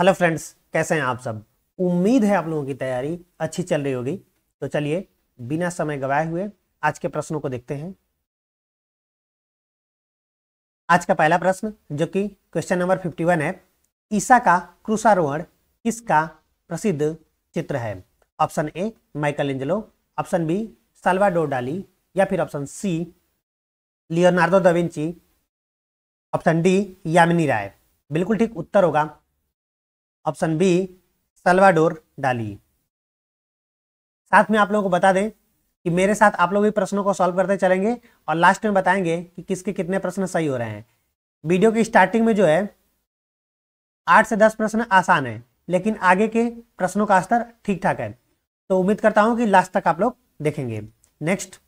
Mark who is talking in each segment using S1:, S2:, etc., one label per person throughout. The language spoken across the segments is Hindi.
S1: हेलो फ्रेंड्स कैसे हैं आप सब उम्मीद है आप लोगों की तैयारी अच्छी चल रही होगी तो चलिए बिना समय गवाए हुए आज के प्रश्नों को देखते हैं आज का पहला प्रश्न जो कि क्वेश्चन नंबर 51 है ईसा का क्रूसारोहण किसका प्रसिद्ध चित्र है option A Michelangelo option B Salvador Dali या फिर option C Leonardo da Vinci option D Jamini Roy बिल्कुल ठीक उत्तर होगा ऑप्शन बी सलवाडोर डाली साथ में आप लोगों को बता दें कि मेरे साथ आप लोग भी प्रश्नों को सॉल्व करते चलेंगे और लास्ट में बताएंगे कि किसके कितने प्रश्न सही हो रहे हैं वीडियो की स्टार्टिंग में जो है आठ से दस प्रश्न आसान है लेकिन आगे के प्रश्नों का स्तर ठीक ठाक है तो उम्मीद करता हूं कि लास्ट तक आप लोग देखेंगे नेक्स्ट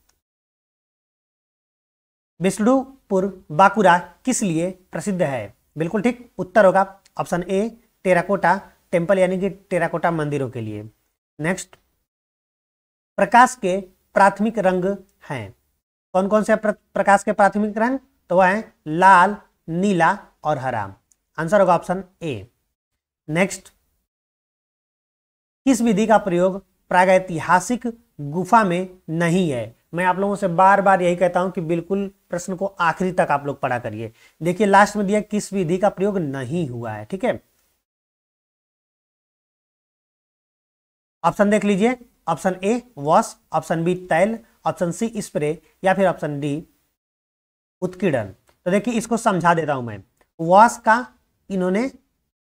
S1: विष्णुपुर बाकुरा किस लिए प्रसिद्ध है बिल्कुल ठीक उत्तर होगा ऑप्शन ए टेराकोटा टेम्पल यानी कि टेराकोटा मंदिरों के लिए नेक्स्ट प्रकाश के प्राथमिक रंग हैं कौन कौन से प्रकाश के प्राथमिक रंग तो वह है लाल नीला और हरा आंसर होगा ऑप्शन ए नेक्स्ट किस विधि का प्रयोग प्रागैतिहासिक गुफा में नहीं है मैं आप लोगों से बार बार यही कहता हूं कि बिल्कुल प्रश्न को आखिरी तक आप लोग पढ़ा करिए देखिए लास्ट में दिया किस विधि का प्रयोग नहीं हुआ है ठीक है ऑप्शन देख लीजिए option A wash option B तैल ऑप्शन सी स्प्रे या फिर ऑप्शन डी उत्कीर्ण तो देखिए इसको समझा देता हूं मैं वॉश का इन्होंने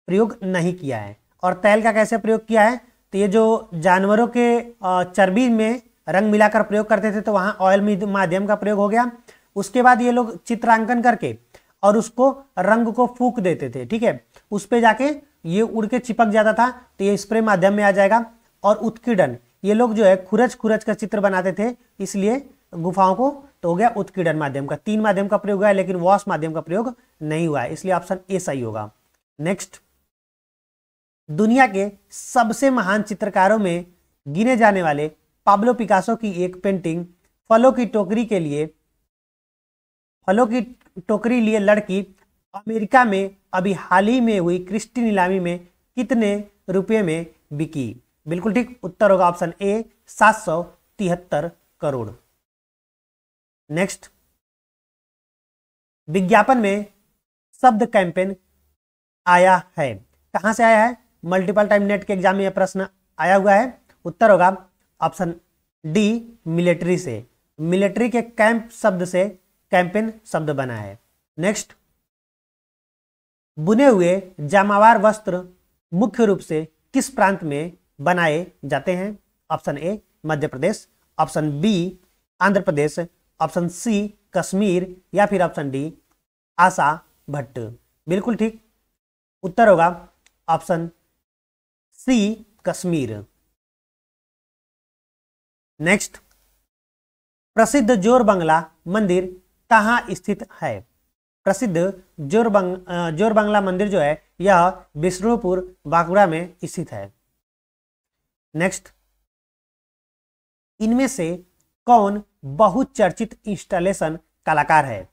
S1: प्रयोग नहीं किया है और तैल का कैसे प्रयोग किया है तो ये जो जानवरों के चर्बी में रंग मिलाकर प्रयोग करते थे तो वहां ऑयल माध्यम का प्रयोग हो गया उसके बाद ये लोग चित्रांकन करके और उसको रंग को फूक देते थे ठीक है उस पर जाके ये उड़ के चिपक जाता था तो ये स्प्रे माध्यम में आ जाएगा और उत्कीर्णन ये लोग जो है खुरच खुरच का चित्र बनाते थे इसलिए गुफाओं को तो हो गया उत्कीर्णन माध्यम का तीन माध्यम का प्रयोग हुआ है लेकिन वॉश माध्यम का प्रयोग नहीं हुआ है इसलिए ऑप्शन ए सही होगा नेक्स्ट दुनिया के सबसे महान चित्रकारों में गिने जाने वाले पाब्लो पिकासो की एक पेंटिंग फलों की टोकरी के लिए फलों की टोकरी लिए लड़की अमेरिका में अभी हाल ही में हुई क्रिस्टी नीलामी में कितने रुपये में बिकी बिल्कुल ठीक उत्तर होगा ऑप्शन ए सात सौ तिहत्तर करोड़ नेक्स्ट विज्ञापन में शब्द कैंपेन आया है कहां से आया है मल्टीपल टाइम नेट के एग्जाम में यह प्रश्न आया हुआ है उत्तर होगा ऑप्शन डी मिलिट्री से मिलिट्री के कैंप शब्द से कैंपेन शब्द बना है नेक्स्ट बुने हुए जामावार वस्त्र मुख्य रूप से किस प्रांत में बनाए जाते हैं option A Madhya Pradesh option B Andhra Pradesh option C Kashmir या फिर ऑप्शन डी आशा भट्ट बिल्कुल ठीक उत्तर होगा ऑप्शन सी कश्मीर नेक्स्ट प्रसिद्ध जोर बंगला मंदिर कहाँ स्थित है प्रसिद्ध जोर बंग जोर बंगला मंदिर जो है यह विष्णुपुर बांकुड़ा में स्थित है नेक्स्ट इनमें से कौन बहुचर्चित इंस्टॉलेशन कलाकार है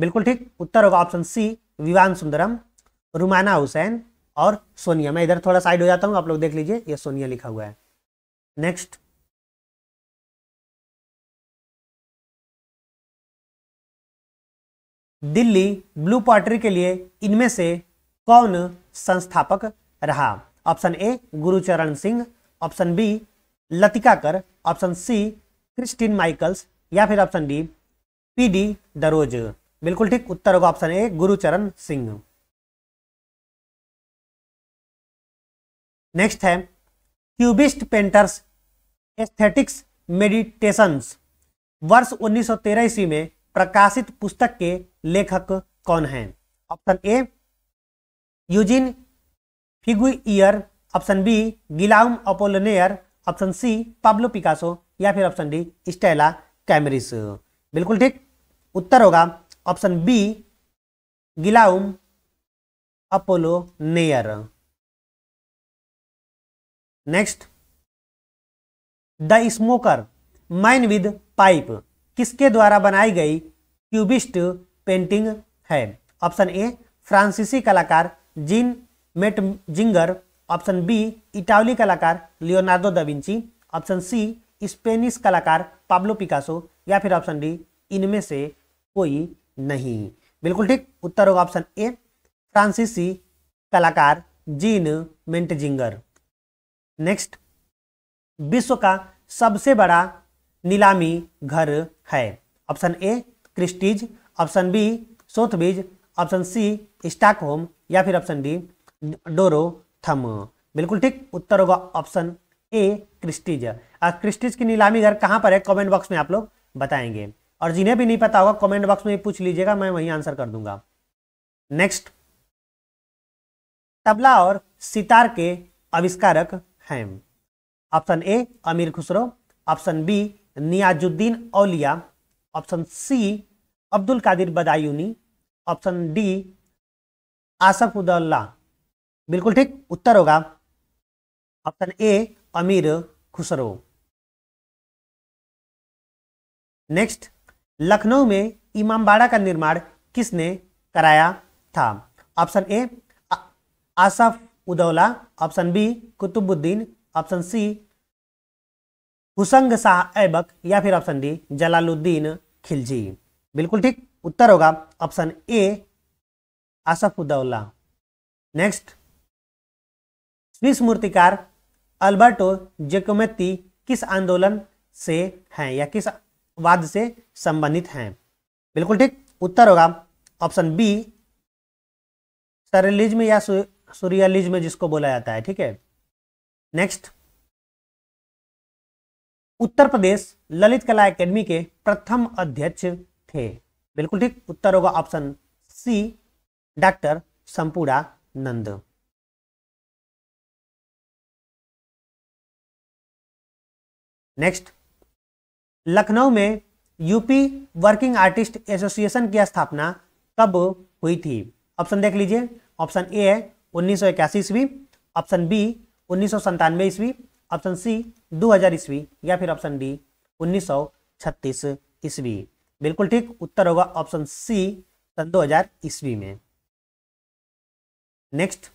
S1: बिल्कुल ठीक उत्तर होगा ऑप्शन सी विवान सुंदरम रुमाना हुसैन और सोनिया मैं इधर थोड़ा साइड हो जाता हूँ आप लोग देख लीजिए ये सोनिया लिखा हुआ है नेक्स्ट दिल्ली ब्लू पॉटरी के लिए इनमें से कौन संस्थापक रहा option A Gurcharan Singh option B Latika कर ऑप्शन सी क्रिस्टीन माइकल्स या फिर ऑप्शन डी पी डी दरोज बिल्कुल ठीक उत्तर होगा option A Gurcharan Singh next है क्यूबिस्ट पेंटर्स एस्थेटिक्स मेडिटेशंस वर्ष 1913 ईस्वी में प्रकाशित पुस्तक के लेखक कौन हैं option A Eugene Figuiere option B Guillaume Apollinaire option C Pablo Picasso या फिर ऑप्शन डी स्टेला कैमरिस बिल्कुल ठीक उत्तर होगा option B Guillaume Apollinaire next the smoker man with pipe किसके द्वारा बनाई गई क्यूबिस्ट पेंटिंग है ऑप्शन ए फ्रांसीसी कलाकार Jean Metzinger option B इटावली कलाकार Leonardo da Vinci option C Spanish कलाकार पाब्लो पिकासो या फिर ऑप्शन डी इनमें से कोई नहीं बिल्कुल ठीक उत्तर होगा ऑप्शन ए फ्रांसीसी कलाकार जीन मेंटजिंगर नेक्स्ट विश्व का सबसे बड़ा नीलामी घर है option A Christie's option B Sotheby's option C Stockholm या फिर ऑप्शन डी डोरो थम बिल्कुल ठीक उत्तर होगा option A Christie's Christie's Christie's की नीलामी घर कहां पर है कमेंट बॉक्स में आप लोग बताएंगे और जिन्हें भी नहीं पता होगा कमेंट बॉक्स में पूछ लीजिएगा मैं वही आंसर कर दूंगा नेक्स्ट तबला और सितार के आविष्कारक हैं option A Amir Khusro option B Nizamuddin Auliya option C Abdul Qadir Badayuni option D Asaf Uddaula बिल्कुल ठीक उत्तर होगा option A Amir Khusro next Lucknow में इमामबाड़ा का निर्माण किसने कराया था option A Asaf Uddaula option B Qutubuddin option C Hushang Shah Aibak या फिर ऑप्शन डी जलालुद्दीन खिलजी बिल्कुल ठीक उत्तर होगा option A Asaf Uddaula next Swiss मूर्तिकार अल्बर्टो जेकोमेती किस आंदोलन से हैं या किस वाद से संबंधित हैं बिल्कुल ठीक उत्तर होगा ऑप्शन बी सरेलिज्म या सूर्यलिज्म जिसको बोला जाता है ठीक है नेक्स्ट उत्तर प्रदेश ललित कला एकेडमी के प्रथम अध्यक्ष थे बिल्कुल ठीक उत्तर होगा option C doctor Sampurnanand next Lucknow में यूपी वर्किंग आर्टिस्ट एसोसिएशन की स्थापना कब हुई थी ऑप्शन देख लीजिए ऑप्शन ए है उन्नीस सौ इक्यासी ईस्वी ऑप्शन बी उन्नीस सौ संतानवे ईस्वी ऑप्शन सी 2000 ईस्वी या फिर ऑप्शन डी 1936 ईस्वी बिल्कुल ठीक उत्तर होगा ऑप्शन सी सन 2000 ईस्वी में नेक्स्ट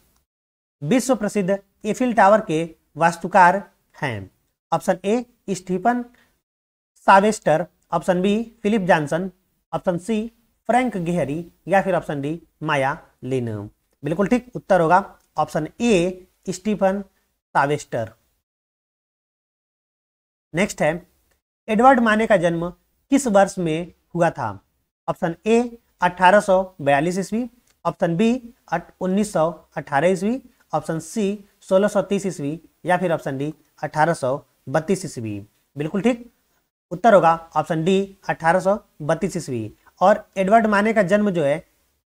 S1: विश्व प्रसिद्ध एफिल टावर के वास्तुकार हैं option A Stephen Sauvestre option B Philip Johnson option C Frank Gehry या फिर ऑप्शन डी माया लिन बिल्कुल ठीक उत्तर होगा option A Stephen Sauvestre next है एडवर्ड माने का जन्म किस वर्ष में हुआ था ऑप्शन ए 1842 ईस्वी ऑप्शन बी 1918 ईस्वी ऑप्शन सी 1630 ईस्वी या फिर ऑप्शन डी 1800 बत्तीस ईस्वी बिल्कुल ठीक उत्तर होगा ऑप्शन डी अठारह ईस्वी और एडवर्ड माने का जन्म जो है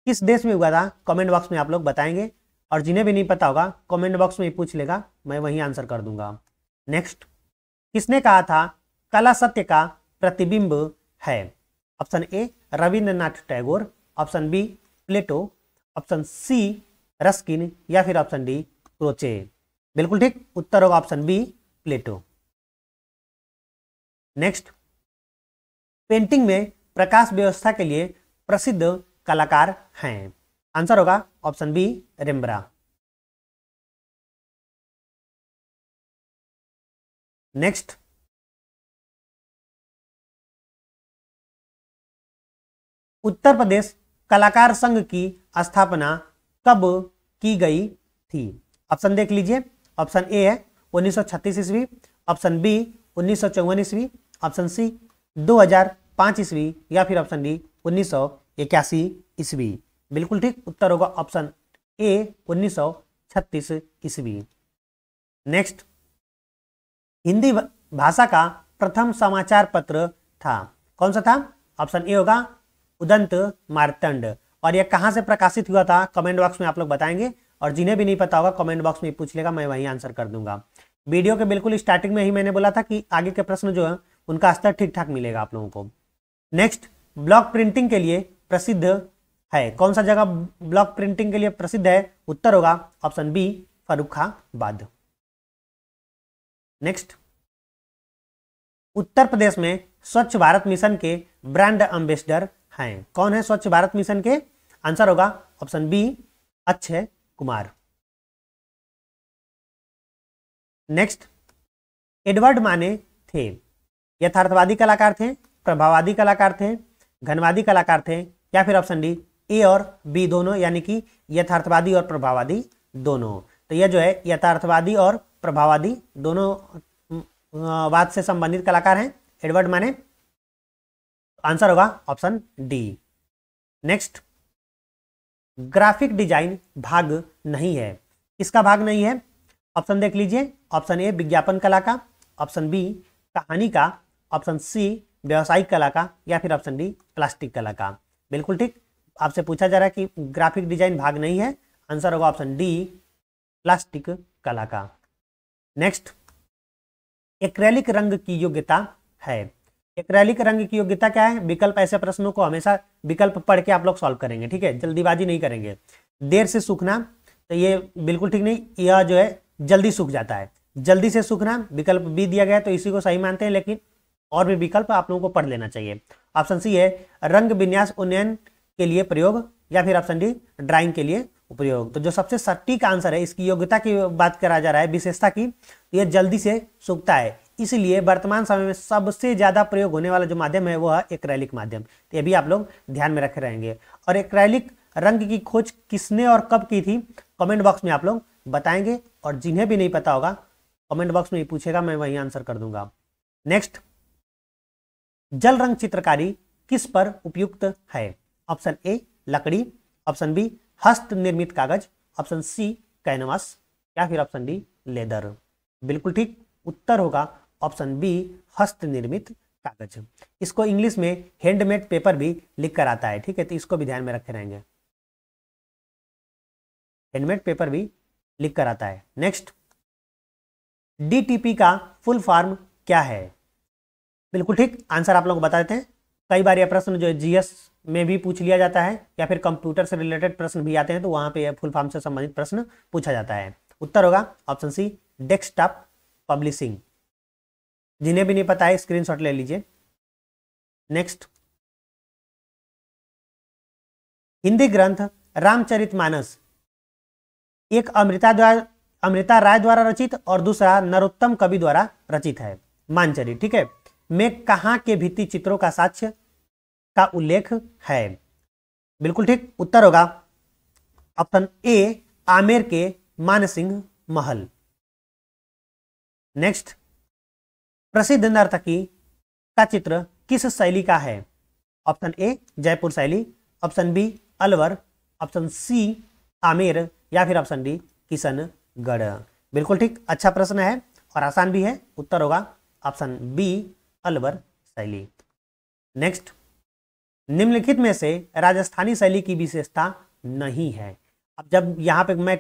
S1: किस देश में हुआ था कमेंट बॉक्स में आप लोग बताएंगे और जिन्हें भी नहीं पता होगा कमेंट बॉक्स में पूछ लेगा मैं वहीं आंसर कर दूंगा नेक्स्ट किसने कहा था कला सत्य का प्रतिबिंब है option A Rabindranath Tagore option B Plato option C Ruskin या फिर ऑप्शन डी क्रोचे बिल्कुल ठीक उत्तर होगा option B Plato next painting में प्रकाश व्यवस्था के लिए प्रसिद्ध कलाकार हैं आंसर होगा option B Rembrandt next Uttar Pradesh कलाकार संघ की स्थापना कब की गई थी ऑप्शन देख लीजिए ऑप्शन ए है 1936 ईस्वी ऑप्शन बी उन्नीस सौ ईस्वी ऑप्शन सी 2005 ईस्वी या फिर ऑप्शन डी उन्नीस सौ इक्यासी ईस्वी बिल्कुल ठीक उत्तर होगा ऑप्शन ए 1936 ईस्वी नेक्स्ट हिंदी भाषा का प्रथम समाचार पत्र था कौन सा था ऑप्शन ए होगा उदंत मारतंड और यह कहां से प्रकाशित हुआ था कमेंट बॉक्स में आप लोग बताएंगे और जिन्हें भी नहीं पता होगा कमेंट बॉक्स में पूछ लेगा मैं वही आंसर कर दूंगा वीडियो के बिल्कुल स्टार्टिंग में ही मैंने बोला था कि आगे के प्रश्न जो है उनका स्तर ठीक ठाक मिलेगा आप लोगों को नेक्स्ट ब्लॉक प्रिंटिंग के लिए प्रसिद्ध है कौन सा जगह ब्लॉक प्रिंटिंग के लिए प्रसिद्ध है उत्तर होगा option B Farrukhabad next Uttar Pradesh में स्वच्छ भारत मिशन के ब्रांड एम्बेसडर हैं कौन है स्वच्छ भारत मिशन के आंसर होगा option B Akshay Kumar next Edward Manet थे यथार्थवादी कलाकार थे प्रभाववादी कलाकार थे घनवादी कलाकार थे या फिर ऑप्शन डी ए और बी दोनों यानी कि यथार्थवादी और प्रभाववादी दोनों तो यह जो है यथार्थवादी और प्रभाववादी दोनों वाद से संबंधित कलाकार हैं एडवर्ड माने आंसर होगा option D next graphic design भाग नहीं है किसका भाग नहीं है ऑप्शन देख लीजिए ऑप्शन ए विज्ञापन कला का ऑप्शन बी कहानी का ऑप्शन सी व्यावसायिक कला का या फिर ऑप्शन डी प्लास्टिक कला का बिल्कुल ठीक आपसे पूछा जा रहा है कि ग्राफिक डिजाइन भाग नहीं है आंसर होगा ऑप्शन डी प्लास्टिक कला का नेक्स्ट एक्रेलिक रंग की योग्यता है एक्रेलिक रंग की योग्यता क्या है विकल्प ऐसे प्रश्नों को हमेशा विकल्प पढ़ के आप लोग सॉल्व करेंगे ठीक है जल्दीबाजी नहीं करेंगे देर से सूखना तो ये बिल्कुल ठीक नहीं यह जो है जल्दी सूख जाता है जल्दी से सूखना विकल्प भी दिया गया तो इसी को सही मानते हैं लेकिन और भी विकल्प आप लोगों को पढ़ लेना चाहिए ऑप्शन सी है रंग विन्यास उन्नयन के लिए प्रयोग या फिर ऑप्शन डी ड्राइंग के लिए उपयोग तो जो सबसे सटीक आंसर है इसकी योग्यता की बात करा जा रहा है विशेषता की तो यह जल्दी से सूखता है इसलिए वर्तमान समय में सबसे ज़्यादा प्रयोग होने वाला जो माध्यम है वो है एक्रैलिक माध्यम तो ये भी आप लोग ध्यान में रखे रहेंगे और एक्रैलिक रंग की खोज किसने और कब की थी कमेंट बॉक्स में आप लोग बताएंगे और जिन्हें भी नहीं पता होगा कमेंट बॉक्स में ही पूछेगा मैं वही आंसर कर दूंगा नेक्स्ट जल रंग चित्रकारी किस पर उपयुक्त है ऑप्शन ए लकड़ी ऑप्शन बी हस्त निर्मित कागज ऑप्शन सी कैनवास या फिर ऑप्शन डी लेदर बिल्कुल ठीक उत्तर होगा ऑप्शन बी हस्त निर्मित कागज इसको इंग्लिश में हैंडमेड पेपर भी लिख कर आता है ठीक है तो इसको भी ध्यान में रखे रहेंगे हैंडमेड पेपर भी लिख कर आता है नेक्स्ट डीटीपी का फुल फॉर्म क्या है बिल्कुल ठीक आंसर आप लोग बता देते हैं कई बार यह प्रश्न जो जीएस में भी पूछ लिया जाता है या फिर कंप्यूटर से रिलेटेड प्रश्न भी आते हैं तो वहां पे फुल फॉर्म से संबंधित प्रश्न पूछा जाता है उत्तर होगा ऑप्शन सी डेस्कटॉप पब्लिशिंग जिन्हें भी नहीं पता है स्क्रीन ले लीजिए नेक्स्ट हिंदी ग्रंथ रामचरित मानस एक अमृता द्वारा अमृता राय द्वारा रचित और दूसरा नरोत्तम कवि द्वारा रचित है मानचरित ठीक है में कहा के भित्ति चित्रों का साक्ष्य का उल्लेख है बिल्कुल ठीक उत्तर होगा ऑप्शन ए आमेर के मानसिंह महल नेक्स्ट प्रसिद्ध नर्तकी का चित्र किस शैली का है ऑप्शन ए जयपुर शैली option B Alwar option C Amer या फिर ऑप्शन डी किशनगढ़ बिल्कुल ठीक अच्छा प्रश्न है और आसान भी है उत्तर होगा ऑप्शन बी अलवर शैली नेक्स्ट निम्नलिखित में से राजस्थानी शैली की विशेषता नहीं है अब जब यहाँ पे मैं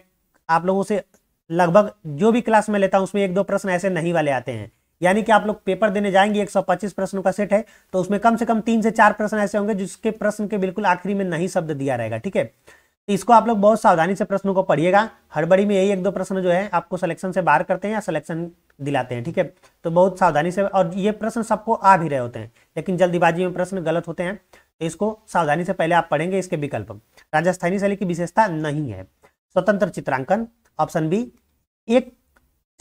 S1: आप लोगों से लगभग जो भी क्लास में लेता हूँ उसमें एक दो प्रश्न ऐसे नहीं वाले आते हैं यानी कि आप लोग पेपर देने जाएंगे 125 प्रश्नों का सेट है तो उसमें कम से कम तीन से चार प्रश्न ऐसे होंगे जिसके प्रश्न के बिल्कुल आखिरी में नहीं शब्द दिया रहेगा ठीक है इसको आप लोग बहुत सावधानी से प्रश्नों को पढ़िएगा हड़बड़ी में यही एक दो प्रश्न जो है आपको सिलेक्शन से बाहर करते हैं या सिलेक्शन दिलाते हैं ठीक है तो बहुत सावधानी से और ये प्रश्न सबको आ भी रहे होते हैं लेकिन जल्दीबाजी में प्रश्न गलत होते हैं तो इसको सावधानी से पहले आप पढ़ेंगे इसके विकल्प राजस्थानी शैली की विशेषता नहीं है स्वतंत्र चित्रांकन ऑप्शन बी एक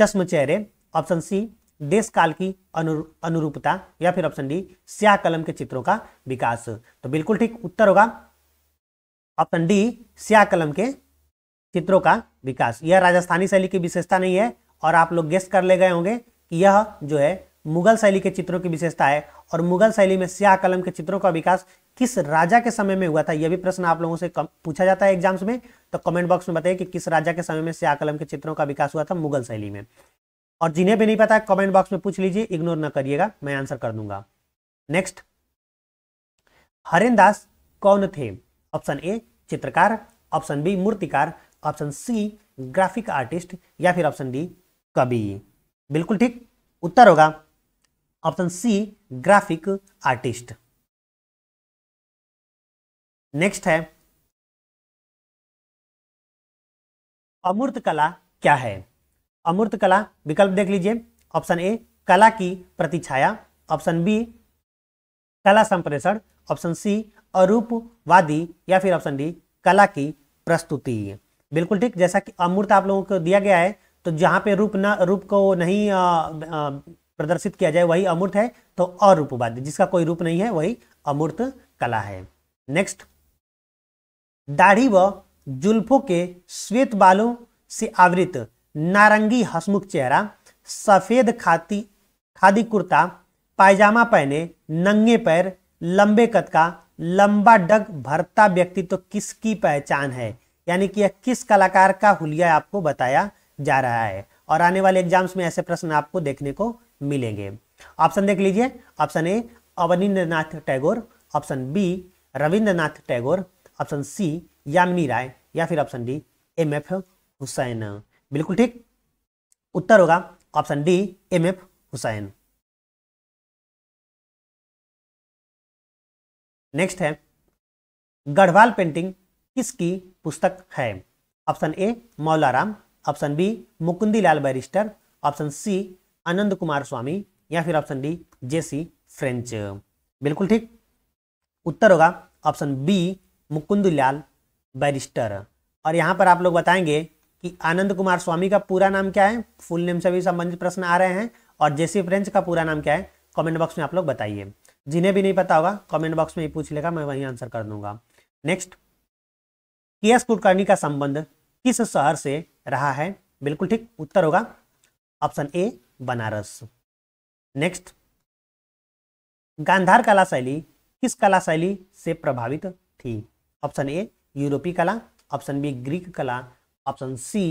S1: चश्म चेहरे ऑप्शन सी देश काल की अनुरूपता या फिर ऑप्शन डी स्याह कलम के चित्रों का विकास तो बिल्कुल ठीक उत्तर होगा ऑप्शन डी स्या कलम के चित्रों का विकास यह राजस्थानी शैली की विशेषता नहीं है और आप लोग गेस्ट कर ले गए होंगे कि यह जो है मुगल शैली के चित्रों की विशेषता है और मुगल शैली में स्या कलम के चित्रों का विकास किस राजा के समय में हुआ था यह भी प्रश्न आप लोगों से पूछा जाता है एग्जाम्स में तो कमेंट बॉक्स में बताइए कि किस राजा के समय में स्या कलम के चित्रों का विकास हुआ था मुगल शैली में और जिन्हें भी नहीं पता कमेंट बॉक्स में पूछ लीजिए इग्नोर ना करिएगा मैं आंसर कर दूंगा नेक्स्ट हरिंदास कौन थे ऑप्शन ए चित्रकार ऑप्शन बी मूर्तिकार ऑप्शन सी ग्राफिक आर्टिस्ट या फिर ऑप्शन डी कवि बिल्कुल ठीक उत्तर होगा option C graphic artist next है अमूर्त कला क्या है अमूर्त कला विकल्प देख लीजिए ऑप्शन ए कला की प्रतिछाया ऑप्शन बी कला संप्रेषण ऑप्शन सी अरूपवादी या फिर ऑप्शन डी कला की प्रस्तुति बिल्कुल ठीक जैसा कि अमूर्त आप लोगों को दिया गया है तो जहाँ पे रूप ना रूप को नहीं आ, आ, प्रदर्शित किया जाए वही अमूर्त है तो अरूपवादी जिसका कोई रूप नहीं है वही अमूर्त कला है नेक्स्ट दाढ़ी व जुल्फों के श्वेत बालों से आवृत नारंगी हसमुख चेहरा सफेद खाती खादी कुर्ता पायजामा पहने नंगे पैर लंबे कद का लंबा डग भरता व्यक्तित्व तो किसकी पहचान है यानी कि यह किस कलाकार का हुलिया आपको बताया जा रहा है और आने वाले एग्जाम्स में ऐसे प्रश्न आपको देखने को मिलेंगे ऑप्शन देख लीजिए option A Abanindranath Tagore option B Rabindranath Tagore option C Jamini Roy या फिर option D M F Hussain बिल्कुल ठीक उत्तर होगा option D M F Hussain next है गढ़वाल पेंटिंग किसकी पुस्तक है option A Molaram option B Mukandi Lal barrister option C Anand Kumar Swami या फिर ऑप्शन डी जेसी फ्रेंच बिल्कुल ठीक उत्तर होगा option B Mukund Lal barrister और यहाँ पर आप लोग बताएंगे कि आनंद कुमार स्वामी का पूरा नाम क्या है फुल नेम से भी संबंधित प्रश्न आ रहे हैं और जेसी फ्रेंच का पूरा नाम क्या है कमेंट बॉक्स में आप लोग बताइए जिन्हें भी नहीं पता होगा कमेंट बॉक्स में ही पूछ लेगा मैं वही आंसर कर दूंगा नेक्स्ट के एस कुलकर्णी का संबंध किस शहर से रहा है बिल्कुल ठीक उत्तर होगा option A Banaras next Gandhara कला शैली किस कला शैली से प्रभावित थी ऑप्शन ए यूरोपीय कला ऑप्शन बी ग्रीक कला ऑप्शन सी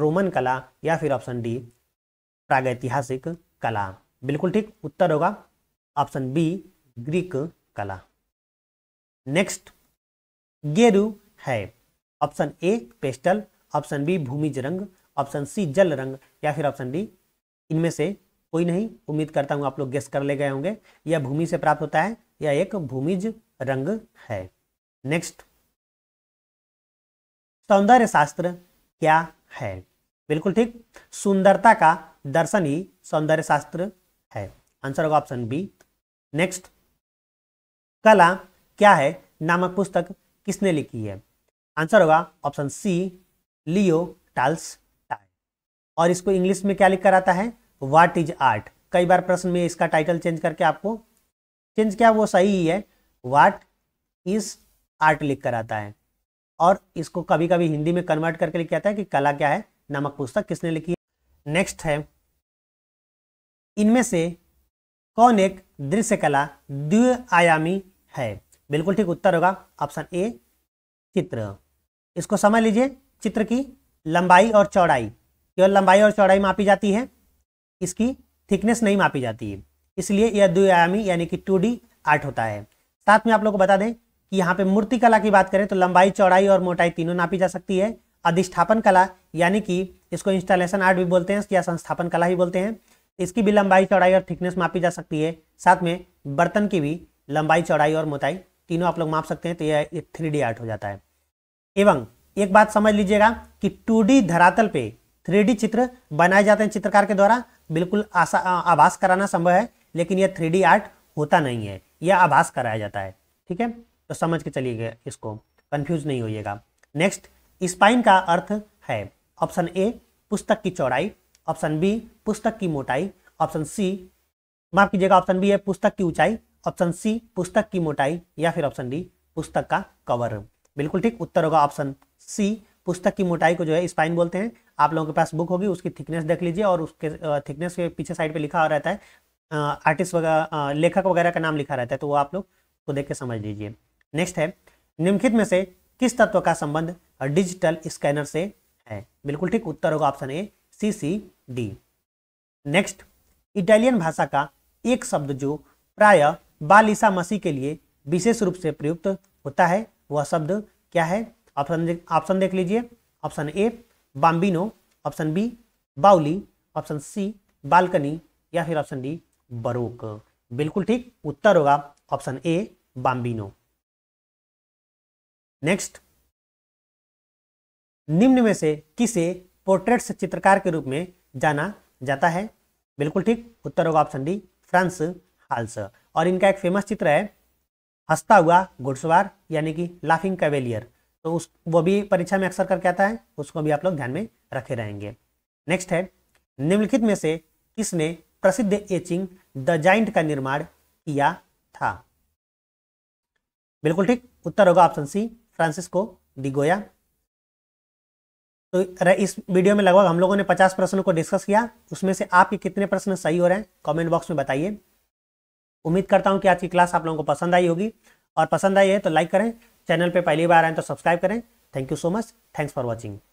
S1: रोमन कला या फिर ऑप्शन डी प्रागैतिहासिक कला बिल्कुल ठीक उत्तर होगा ऑप्शन बी ग्रीक कला नेक्स्ट गेरू है option A pastel option B भूमिज रंग ऑप्शन सी जल रंग या फिर ऑप्शन डी इनमें से कोई नहीं उम्मीद करता हूं आप लोग गेस कर ले गए होंगे यह भूमि से प्राप्त होता है यह एक भूमिज रंग है नेक्स्ट सौंदर्य शास्त्र क्या है बिल्कुल ठीक सुंदरता का दर्शन ही सौंदर्य शास्त्र है आंसर होगा ऑप्शन बी नेक्स्ट कला क्या है नामक पुस्तक किसने लिखी है आंसर होगा ऑप्शन सी लियो टाल्स टाय और इसको इंग्लिश में क्या लिख कर आता है वाट इज आर्ट कई बार प्रश्न में इसका टाइटल चेंज करके आपको चेंज क्या वो सही ही है वाट इज आर्ट लिख कर आता है और इसको कभी कभी हिंदी में कन्वर्ट करके लिख जाता है कि कला क्या है नामक पुस्तक किसने लिखी है नेक्स्ट है इनमें से कौन एक दृश्य कला द्वि आयामी है बिल्कुल ठीक उत्तर होगा ऑप्शन ए चित्र इसको समझ लीजिए चित्र की लंबाई और चौड़ाई केवल लंबाई और चौड़ाई मापी जाती है इसकी थिकनेस नहीं मापी जाती है इसलिए यह द्वियामी यानी कि टू आर्ट होता है साथ में आप लोग को बता दें कि यहाँ पे मूर्ति कला की बात करें तो लंबाई चौड़ाई और मोटाई तीनों नापी जा सकती है अधिष्ठापन कला यानी कि इसको इंस्टॉलेशन आर्ट भी बोलते हैं या संस्थापन कला ही बोलते हैं इसकी भी लंबाई चौड़ाई और थिकनेस मापी जा सकती है साथ में बर्तन की भी लंबाई चौड़ाई और मोटाई तीनों आप लोग माप सकते हैं तो यह थ्री डी आर्ट हो जाता है एवं एक बात समझ लीजिएगा कि टू धरातल पे थ्री चित्र बनाए जाते हैं चित्रकार के द्वारा बिल्कुल आशा आभास कराना संभव है लेकिन यह थ्री आर्ट होता नहीं है यह आभास कराया जाता है ठीक है तो समझ के चलिएगा इसको कंफ्यूज नहीं होइएगा नेक्स्ट स्पाइन का अर्थ है ऑप्शन ए पुस्तक की चौड़ाई ऑप्शन बी पुस्तक की मोटाई ऑप्शन सी माफ कीजिएगा ऑप्शन बी है पुस्तक की ऊंचाई ऑप्शन सी पुस्तक की मोटाई या फिर ऑप्शन डी पुस्तक का कवर बिल्कुल ठीक उत्तर होगा ऑप्शन सी पुस्तक की मोटाई को जो है स्पाइन बोलते हैं आप लोगों के पास बुक होगी उसकी थिकनेस देख लीजिए और उसके थिकनेस के पीछे साइड पे लिखा रहता है आर्टिस्ट वगैरह लेखक वगैरह का नाम लिखा रहता है तो वो आप लोग को देख के समझ लीजिए नेक्स्ट है निम्नलिखित में से किस तत्व का संबंध डिजिटल स्कैनर से है बिल्कुल ठीक उत्तर होगा option A C C D next Italian भाषा का एक शब्द जो प्राय ईसा मसीह के लिए विशेष रूप से प्रयुक्त होता है वह शब्द क्या है ऑप्शन ऑप्शन देख लीजिए option A bambino option B बाउली ऑप्शन सी बालकनी या फिर ऑप्शन डी बरोक बिल्कुल ठीक उत्तर होगा ऑप्शन ए बाम्बिनो नेक्स्ट निम्न में से किसे से चित्रकार के रूप में जाना जाता है बिल्कुल ठीक उत्तर होगा ऑप्शन डी फ्रांस हाल्स और इनका एक फेमस चित्र है हंसता हुआ घुड़सवार यानी कि लाफिंग कैवेलियर तो उस वो भी परीक्षा में अक्सर करके आता है उसको भी आप लोग ध्यान में रखे रहेंगे नेक्स्ट है निम्नलिखित में से किसने प्रसिद्ध एचिंग द जाइंट का निर्माण किया था बिल्कुल ठीक उत्तर होगा ऑप्शन सी फ्रांसिस्को दिगोया तो इस वीडियो में लगभग हम लोगों ने 50 प्रश्नों को डिस्कस किया उसमें से आपके कितने प्रश्न सही हो रहे हैं कमेंट बॉक्स में बताइए उम्मीद करता हूँ कि आज की क्लास आप लोगों को पसंद आई होगी और पसंद आई है तो लाइक करें चैनल पर पहली बार आए तो सब्सक्राइब करें thank you so much thanks for watching